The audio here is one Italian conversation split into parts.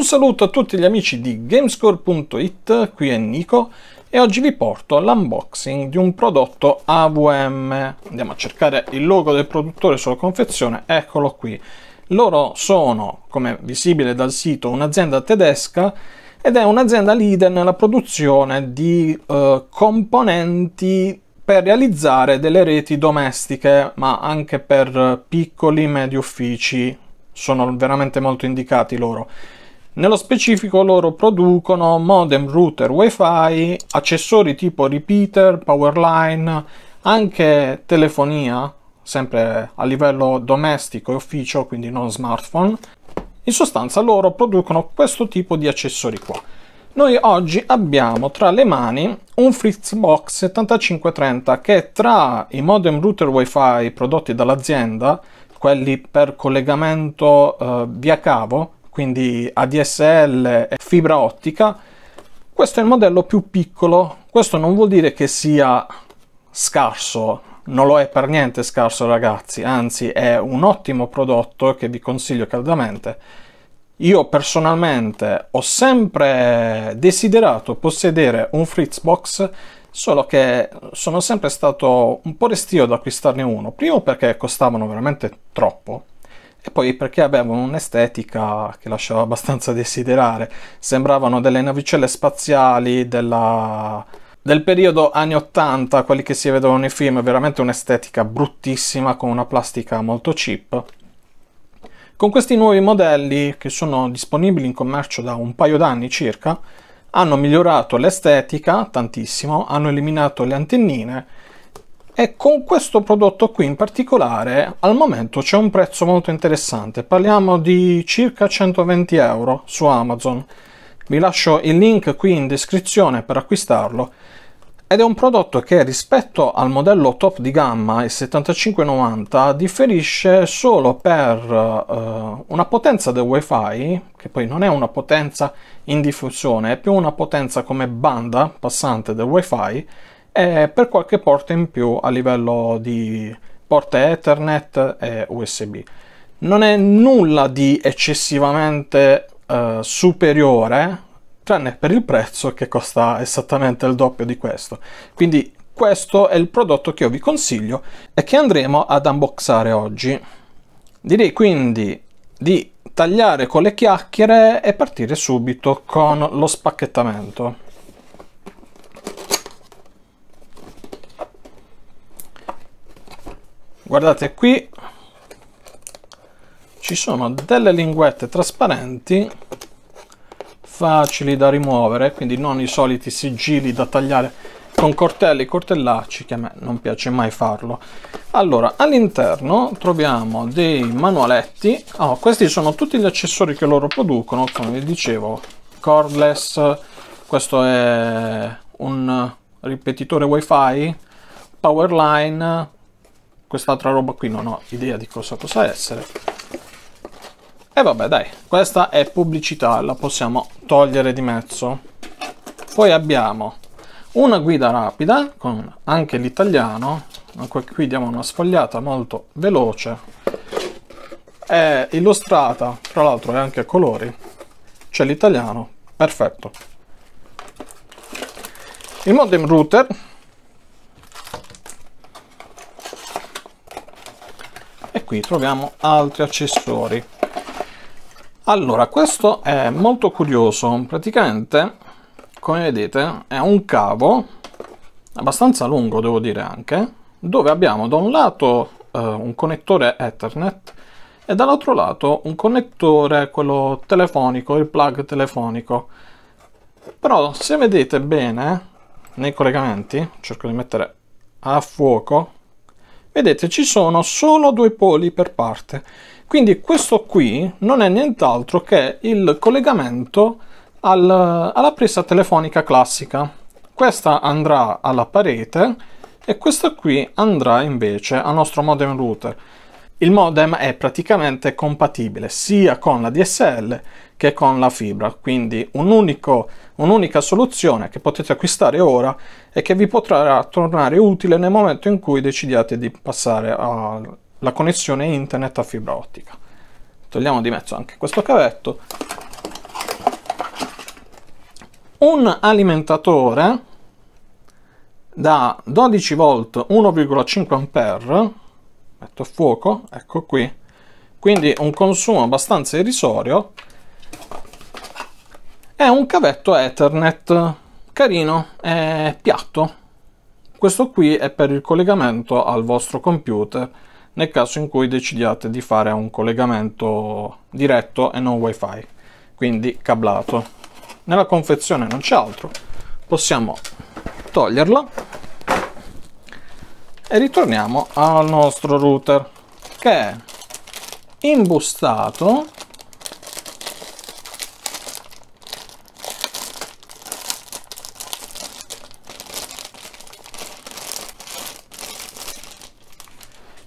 Un saluto a tutti gli amici di Gamescore.it, qui è Nico e oggi vi porto l'unboxing di un prodotto AVM. Andiamo a cercare il logo del produttore sulla confezione, eccolo qui. Loro sono, come visibile dal sito, un'azienda tedesca ed è un'azienda leader nella produzione di eh, componenti per realizzare delle reti domestiche, ma anche per piccoli e medi uffici. Sono veramente molto indicati loro nello specifico loro producono modem, router, wifi, accessori tipo repeater, powerline, anche telefonia, sempre a livello domestico e ufficio, quindi non smartphone. In sostanza loro producono questo tipo di accessori qua. Noi oggi abbiamo tra le mani un Fritzbox 7530 che tra i modem router wifi prodotti dall'azienda, quelli per collegamento eh, via cavo, quindi ADSL e fibra ottica. Questo è il modello più piccolo, questo non vuol dire che sia scarso, non lo è per niente scarso ragazzi, anzi è un ottimo prodotto che vi consiglio caldamente. Io personalmente ho sempre desiderato possedere un Fritzbox, solo che sono sempre stato un po' restio ad acquistarne uno, primo perché costavano veramente troppo, e poi perché avevano un'estetica che lasciava abbastanza desiderare. Sembravano delle navicelle spaziali della... del periodo anni 80, quelli che si vedono nei film, veramente un'estetica bruttissima con una plastica molto cheap. Con questi nuovi modelli, che sono disponibili in commercio da un paio d'anni circa, hanno migliorato l'estetica tantissimo, hanno eliminato le antennine e con questo prodotto qui in particolare al momento c'è un prezzo molto interessante parliamo di circa 120 euro su Amazon vi lascio il link qui in descrizione per acquistarlo ed è un prodotto che rispetto al modello top di gamma il 7590 differisce solo per eh, una potenza del wifi che poi non è una potenza in diffusione è più una potenza come banda passante del wifi e per qualche porta in più a livello di porte Ethernet e USB. Non è nulla di eccessivamente eh, superiore, tranne per il prezzo che costa esattamente il doppio di questo. Quindi questo è il prodotto che io vi consiglio e che andremo ad unboxare oggi. Direi quindi di tagliare con le chiacchiere e partire subito con lo spacchettamento. guardate qui ci sono delle linguette trasparenti facili da rimuovere quindi non i soliti sigilli da tagliare con cortelli e cortellacci che a me non piace mai farlo allora all'interno troviamo dei manualetti oh, questi sono tutti gli accessori che loro producono come vi dicevo cordless questo è un ripetitore wifi powerline quest'altra roba qui non ho idea di cosa possa essere. E vabbè dai, questa è pubblicità, la possiamo togliere di mezzo. Poi abbiamo una guida rapida con anche l'italiano, anche qui diamo una sfogliata molto veloce, è illustrata, tra l'altro è anche a colori, c'è l'italiano, perfetto. Il modem router e qui troviamo altri accessori allora questo è molto curioso praticamente come vedete è un cavo abbastanza lungo devo dire anche dove abbiamo da un lato eh, un connettore ethernet e dall'altro lato un connettore quello telefonico il plug telefonico però se vedete bene nei collegamenti cerco di mettere a fuoco Vedete, ci sono solo due poli per parte. Quindi questo qui non è nient'altro che il collegamento al, alla presa telefonica classica. Questa andrà alla parete e questa qui andrà invece al nostro modem router. Il modem è praticamente compatibile sia con la DSL che con la fibra. Quindi un unico, un'unica soluzione che potete acquistare ora e che vi potrà tornare utile nel momento in cui decidiate di passare alla connessione internet a fibra ottica. Togliamo di mezzo anche questo cavetto. Un alimentatore da 12 volt 1,5 A metto a fuoco ecco qui quindi un consumo abbastanza irrisorio è un cavetto Ethernet, carino, è piatto. Questo qui è per il collegamento al vostro computer nel caso in cui decidiate di fare un collegamento diretto e non wifi, quindi cablato. Nella confezione non c'è altro, possiamo toglierla e ritorniamo al nostro router che è imbustato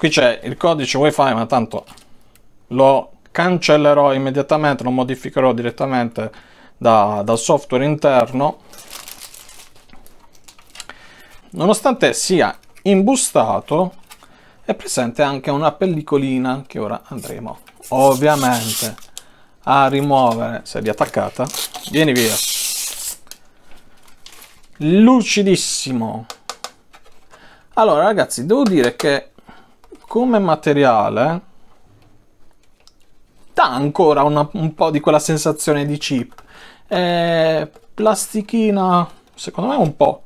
qui c'è il codice wifi ma tanto lo cancellerò immediatamente lo modificherò direttamente da, dal software interno nonostante sia imbustato è presente anche una pellicolina che ora andremo ovviamente a rimuovere se riattaccata vieni via lucidissimo allora ragazzi devo dire che come materiale dà ancora una, un po' di quella sensazione di chip. È plastichina, secondo me un po'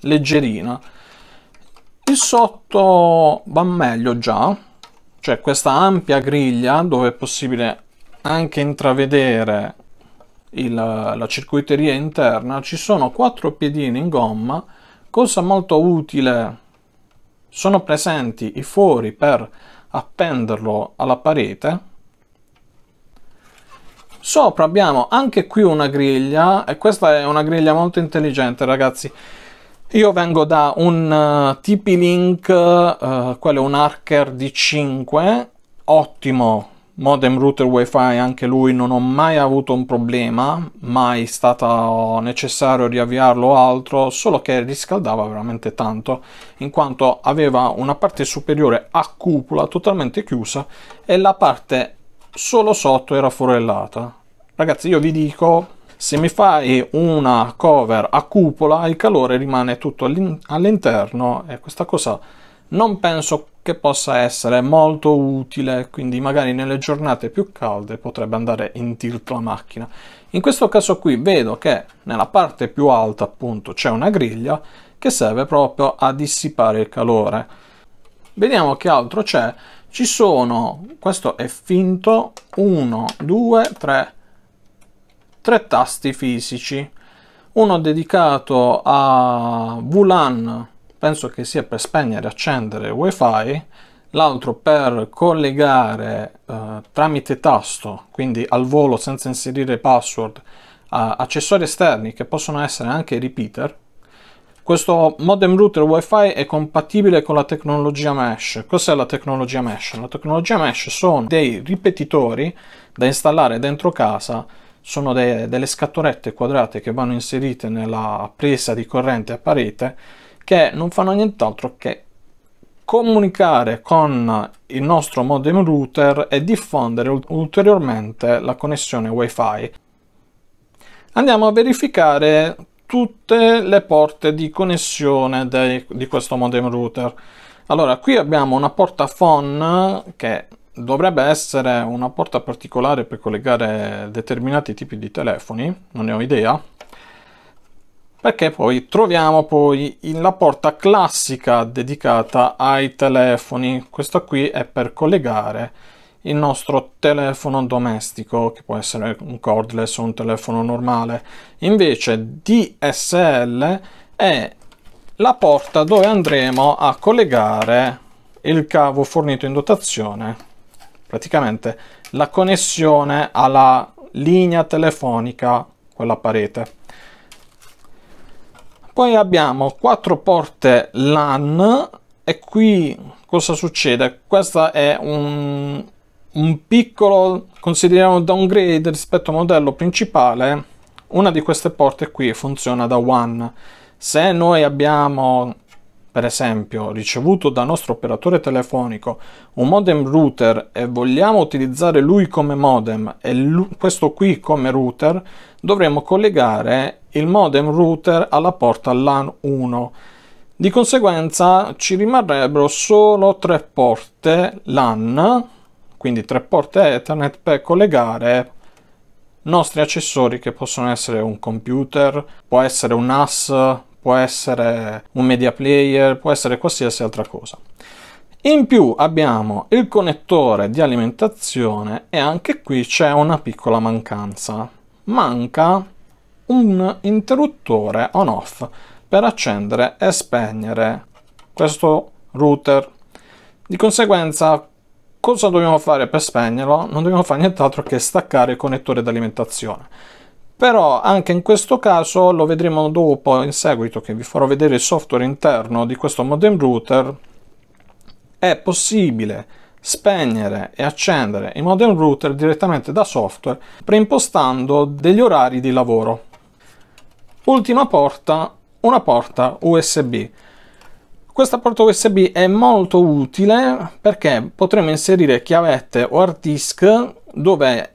leggerina. Il sotto va meglio già, cioè questa ampia griglia dove è possibile anche intravedere il, la circuiteria interna. Ci sono quattro piedini in gomma, cosa molto utile sono presenti i fori per appenderlo alla parete. Sopra abbiamo anche qui una griglia e questa è una griglia molto intelligente ragazzi. Io vengo da un uh, eh, TP-Link, uh, eh, quello è un Archer D5, ottimo modem router wifi anche lui non ho mai avuto un problema mai stato necessario riavviarlo o altro solo che riscaldava veramente tanto in quanto aveva una parte superiore a cupola totalmente chiusa e la parte solo sotto era forellata ragazzi io vi dico se mi fai una cover a cupola il calore rimane tutto all'interno e questa cosa non penso che possa essere molto utile, quindi magari nelle giornate più calde potrebbe andare in tilt la macchina. In questo caso qui vedo che nella parte più alta appunto c'è una griglia che serve proprio a dissipare il calore. Vediamo che altro c'è. Ci sono, questo è finto, 1, 2, 3, 3 tasti fisici. Uno dedicato a VLAN penso che sia per spegnere e accendere wifi l'altro per collegare eh, tramite tasto quindi al volo senza inserire password accessori esterni che possono essere anche repeater questo modem router wifi è compatibile con la tecnologia mesh cos'è la tecnologia mesh? la tecnologia mesh sono dei ripetitori da installare dentro casa sono de delle scatolette quadrate che vanno inserite nella presa di corrente a parete che non fanno nient'altro che comunicare con il nostro modem router e diffondere ulteriormente la connessione wifi. Andiamo a verificare tutte le porte di connessione dei, di questo modem router. Allora, qui abbiamo una porta phone che dovrebbe essere una porta particolare per collegare determinati tipi di telefoni, non ne ho idea, perché poi troviamo poi la porta classica dedicata ai telefoni questa qui è per collegare il nostro telefono domestico che può essere un cordless o un telefono normale invece DSL è la porta dove andremo a collegare il cavo fornito in dotazione praticamente la connessione alla linea telefonica quella parete poi abbiamo quattro porte LAN e qui cosa succede? Questo è un, un piccolo, consideriamo downgrade rispetto al modello principale. Una di queste porte qui funziona da One. Se noi abbiamo per esempio, ricevuto dal nostro operatore telefonico un modem router e vogliamo utilizzare lui come modem e questo qui come router, dovremo collegare il modem router alla porta LAN 1. Di conseguenza ci rimarrebbero solo tre porte LAN, quindi tre porte Ethernet per collegare nostri accessori che possono essere un computer, può essere un NAS, può essere un media player, può essere qualsiasi altra cosa. In più abbiamo il connettore di alimentazione e anche qui c'è una piccola mancanza. Manca un interruttore on off per accendere e spegnere questo router. Di conseguenza, cosa dobbiamo fare per spegnerlo? Non dobbiamo fare nient'altro che staccare il connettore d'alimentazione. Però anche in questo caso lo vedremo dopo in seguito che vi farò vedere il software interno di questo modem router. È possibile spegnere e accendere il modem router direttamente da software preimpostando degli orari di lavoro. Ultima porta, una porta USB. Questa porta USB è molto utile perché potremo inserire chiavette o hard disk dove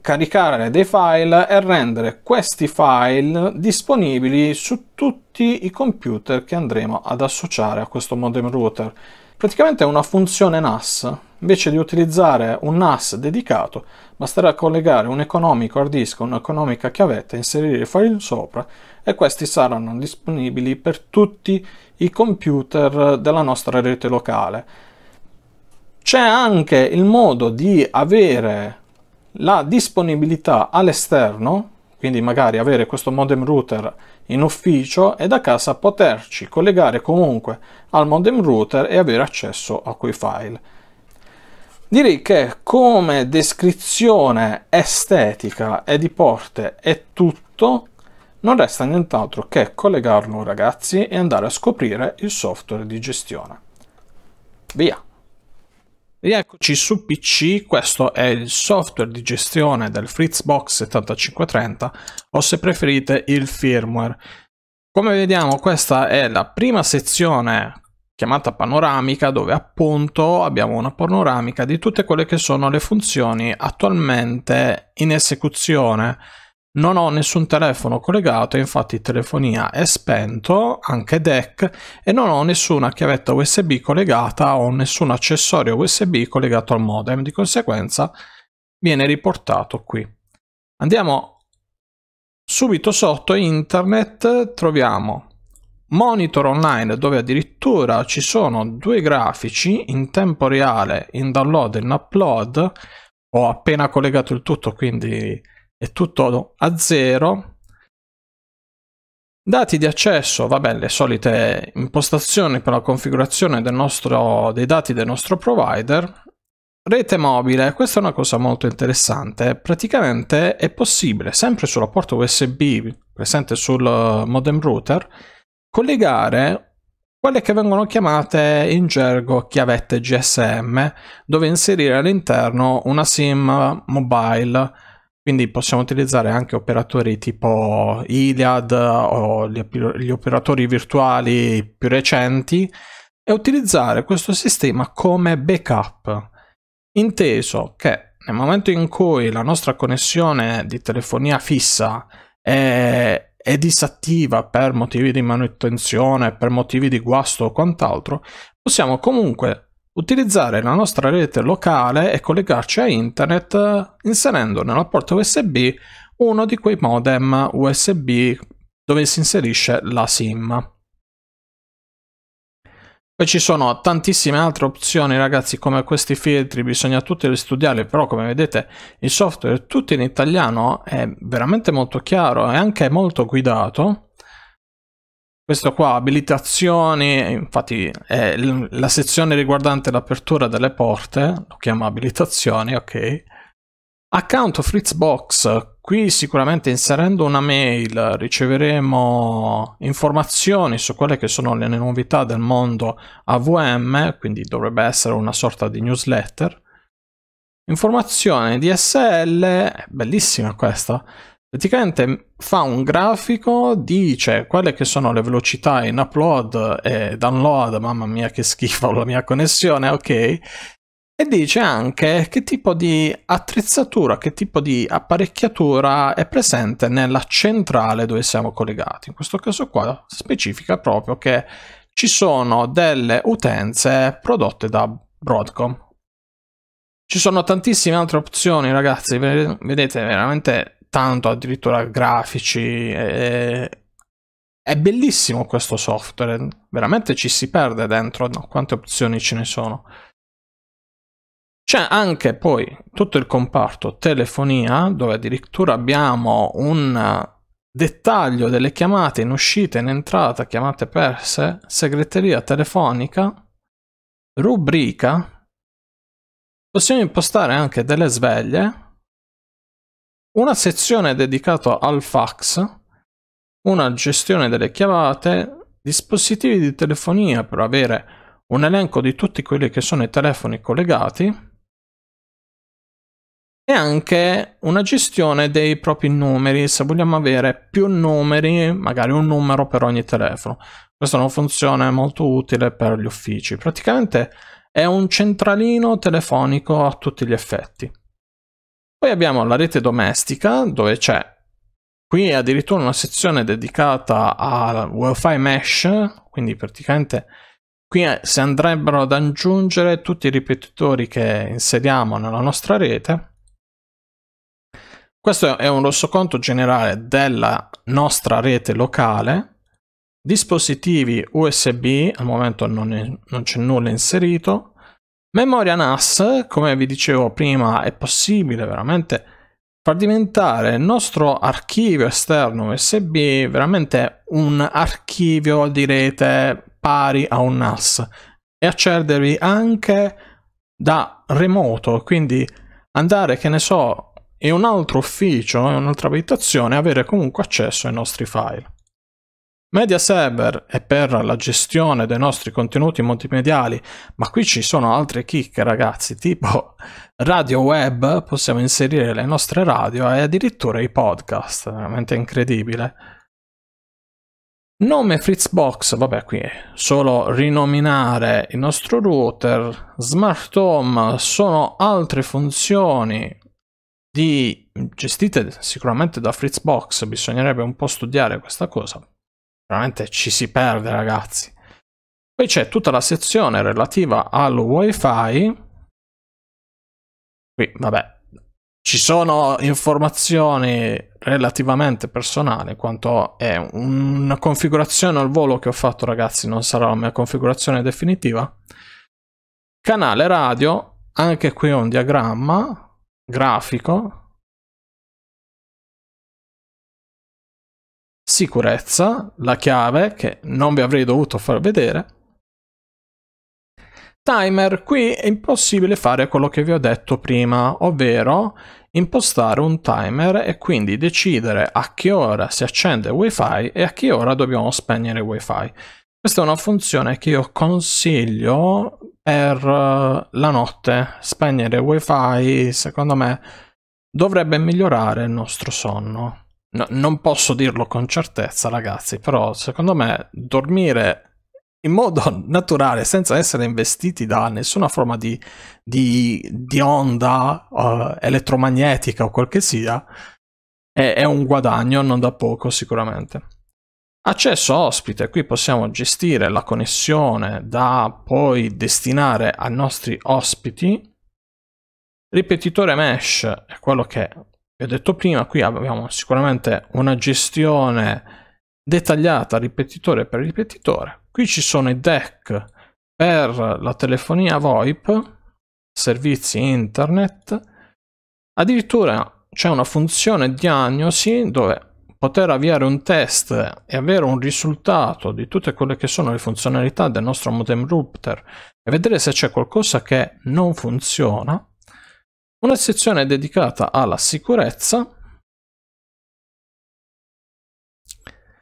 caricare dei file e rendere questi file disponibili su tutti i computer che andremo ad associare a questo modem router. Praticamente è una funzione NAS Invece di utilizzare un NAS dedicato, basterà collegare un economico hard disk un'economica chiavetta, inserire i file sopra e questi saranno disponibili per tutti i computer della nostra rete locale. C'è anche il modo di avere la disponibilità all'esterno, quindi magari avere questo modem router in ufficio e da casa poterci collegare comunque al modem router e avere accesso a quei file. Direi che come descrizione estetica e di porte è tutto, non resta nient'altro che collegarlo ragazzi e andare a scoprire il software di gestione. Via! Rieccoci su PC, questo è il software di gestione del Fritzbox 7530 o se preferite il firmware. Come vediamo questa è la prima sezione chiamata panoramica dove appunto abbiamo una panoramica di tutte quelle che sono le funzioni attualmente in esecuzione. Non ho nessun telefono collegato, infatti telefonia è spento, anche DEC, e non ho nessuna chiavetta USB collegata o nessun accessorio USB collegato al modem, di conseguenza viene riportato qui. Andiamo subito sotto internet, troviamo monitor online dove addirittura ci sono due grafici in tempo reale in download e in upload ho appena collegato il tutto quindi è tutto a zero dati di accesso vabbè le solite impostazioni per la configurazione nostro, dei dati del nostro provider Rete mobile, questa è una cosa molto interessante, praticamente è possibile sempre sulla porta USB presente sul modem router collegare quelle che vengono chiamate in gergo chiavette GSM, dove inserire all'interno una SIM mobile. Quindi possiamo utilizzare anche operatori tipo Iliad o gli operatori virtuali più recenti e utilizzare questo sistema come backup, inteso che nel momento in cui la nostra connessione di telefonia fissa è e disattiva per motivi di manutenzione, per motivi di guasto o quant'altro, possiamo comunque utilizzare la nostra rete locale e collegarci a internet eh, inserendo nella porta USB uno di quei modem USB dove si inserisce la SIM. Poi ci sono tantissime altre opzioni ragazzi come questi filtri, bisogna tutti studiarli, però come vedete il software tutto in italiano è veramente molto chiaro e anche molto guidato. Questo qua, abilitazioni, infatti è la sezione riguardante l'apertura delle porte, lo chiama abilitazioni, ok. Account Fritzbox, Qui sicuramente inserendo una mail riceveremo informazioni su quelle che sono le novità del mondo AVM, quindi dovrebbe essere una sorta di newsletter. Informazione DSL, bellissima questa, praticamente fa un grafico, dice quelle che sono le velocità in upload e download, mamma mia che schifo la mia connessione, ok, e dice anche che tipo di attrezzatura, che tipo di apparecchiatura è presente nella centrale dove siamo collegati. In questo caso qua specifica proprio che ci sono delle utenze prodotte da Broadcom. Ci sono tantissime altre opzioni ragazzi, vedete veramente tanto, addirittura grafici. E... È bellissimo questo software, veramente ci si perde dentro no, quante opzioni ce ne sono. C'è anche poi tutto il comparto telefonia, dove addirittura abbiamo un eh, dettaglio delle chiamate in uscita e in entrata, chiamate perse, segreteria telefonica, rubrica. Possiamo impostare anche delle sveglie, una sezione dedicata al fax, una gestione delle chiamate, dispositivi di telefonia per avere un elenco di tutti quelli che sono i telefoni collegati, e anche una gestione dei propri numeri, se vogliamo avere più numeri, magari un numero per ogni telefono. Questa è una funzione molto utile per gli uffici. Praticamente è un centralino telefonico a tutti gli effetti. Poi abbiamo la rete domestica, dove c'è qui addirittura una sezione dedicata al WiFi mesh, quindi praticamente qui si andrebbero ad aggiungere tutti i ripetitori che inseriamo nella nostra rete questo è un rossoconto generale della nostra rete locale, dispositivi USB, al momento non, c'è nulla inserito, memoria NAS, come vi dicevo prima è possibile veramente far diventare il nostro archivio esterno USB veramente un archivio di rete pari a un NAS e accedervi anche da remoto, quindi andare, che ne so, e un altro ufficio e un'altra abitazione avere comunque accesso ai nostri file. Media Server è per la gestione dei nostri contenuti multimediali, ma qui ci sono altre chicche ragazzi, tipo radio web, possiamo inserire le nostre radio e addirittura i podcast, veramente incredibile. Nome Fritzbox, vabbè qui è solo rinominare il nostro router, Smart Home sono altre funzioni di, gestite sicuramente da Fritzbox, bisognerebbe un po' studiare questa cosa. Veramente ci si perde, ragazzi. Poi c'è tutta la sezione relativa al wifi. Qui, vabbè, ci sono informazioni relativamente personali quanto è una configurazione al volo che ho fatto, ragazzi, non sarà la mia configurazione definitiva. Canale radio, anche qui ho un diagramma grafico, sicurezza, la chiave che non vi avrei dovuto far vedere, timer, qui è impossibile fare quello che vi ho detto prima, ovvero impostare un timer e quindi decidere a che ora si accende wifi e a che ora dobbiamo spegnere wifi. Questa è una funzione che io consiglio per eh, la notte. Spegnere wifi, secondo me, dovrebbe migliorare il nostro sonno. No, non posso dirlo con certezza, ragazzi, però secondo me dormire in modo naturale, senza essere investiti da nessuna forma di, di, di onda uh, elettromagnetica o quel che sia, è, è un guadagno non da poco sicuramente. Accesso ospite, qui possiamo gestire la connessione da poi destinare ai nostri ospiti. Ripetitore mesh è quello che vi ho detto prima, qui abbiamo sicuramente una gestione dettagliata ripetitore per ripetitore. Qui ci sono i deck per la telefonia VoIP, servizi internet, addirittura c'è una funzione diagnosi dove poter avviare un test e avere un risultato di tutte quelle che sono le funzionalità del nostro modem router e vedere se c'è qualcosa che non funziona, una sezione dedicata alla sicurezza,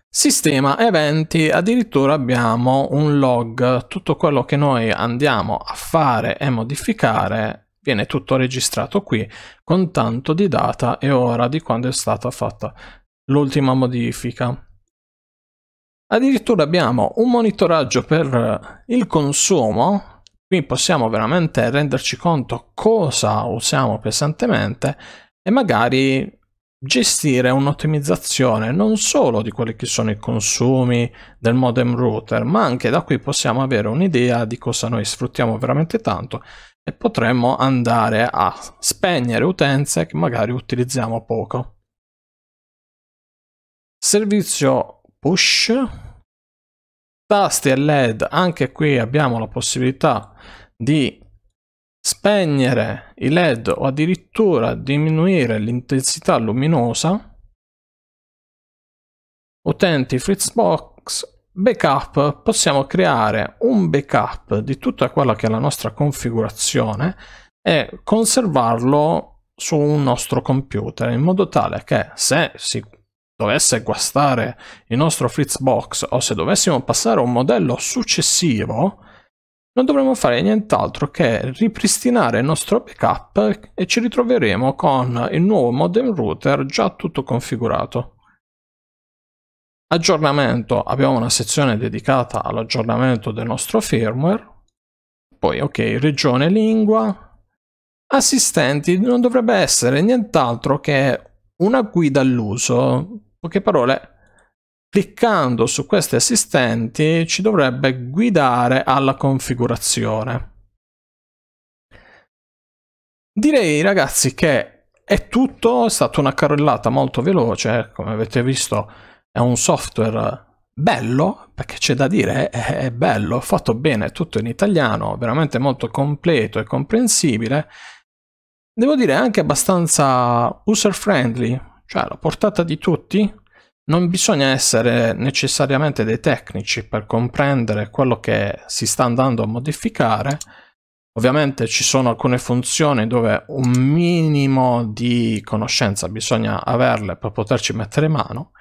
sistema eventi, addirittura abbiamo un log, tutto quello che noi andiamo a fare e modificare viene tutto registrato qui con tanto di data e ora di quando è stata fatta l'ultima modifica. Addirittura abbiamo un monitoraggio per eh, il consumo, qui possiamo veramente renderci conto cosa usiamo pesantemente e magari gestire un'ottimizzazione non solo di quelli che sono i consumi del modem router, ma anche da qui possiamo avere un'idea di cosa noi sfruttiamo veramente tanto e potremmo andare a spegnere utenze che magari utilizziamo poco servizio push tasti e led anche qui abbiamo la possibilità di spegnere i led o addirittura diminuire l'intensità luminosa utenti fritzbox backup possiamo creare un backup di tutta quella che è la nostra configurazione e conservarlo su un nostro computer in modo tale che se si dovesse guastare il nostro Fritzbox o se dovessimo passare a un modello successivo, non dovremmo fare nient'altro che ripristinare il nostro backup e ci ritroveremo con il nuovo modem router già tutto configurato. Aggiornamento, abbiamo una sezione dedicata all'aggiornamento del nostro firmware, poi ok, regione lingua, assistenti non dovrebbe essere nient'altro che una guida all'uso, poche parole, cliccando su questi assistenti ci dovrebbe guidare alla configurazione. Direi ragazzi che è tutto, è stata una carrellata molto veloce, come avete visto è un software bello, perché c'è da dire è bello, fatto bene, tutto in italiano, veramente molto completo e comprensibile devo dire anche abbastanza user friendly, cioè alla portata di tutti. Non bisogna essere necessariamente dei tecnici per comprendere quello che si sta andando a modificare. Ovviamente ci sono alcune funzioni dove un minimo di conoscenza bisogna averle per poterci mettere mano.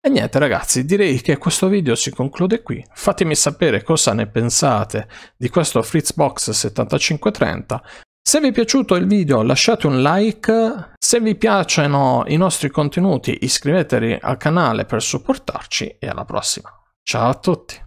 E niente ragazzi, direi che questo video si conclude qui. Fatemi sapere cosa ne pensate di questo Fritzbox 7530. Se vi è piaciuto il video lasciate un like, se vi piacciono i nostri contenuti iscrivetevi al canale per supportarci e alla prossima. Ciao a tutti!